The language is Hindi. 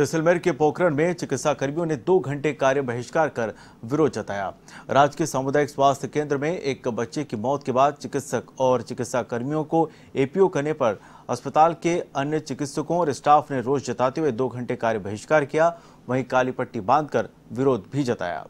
जैसलमेर के पोखरण में चिकित्सा कर्मियों ने दो घंटे कार्य बहिष्कार कर विरोध जताया राज्य के सामुदायिक स्वास्थ्य केंद्र में एक बच्चे की मौत के बाद चिकित्सक और चिकित्सा कर्मियों को एपीओ करने पर अस्पताल के अन्य चिकित्सकों और स्टाफ ने रोष जताते हुए दो घंटे कार्य बहिष्कार किया वहीं काली पट्टी बांधकर विरोध भी जताया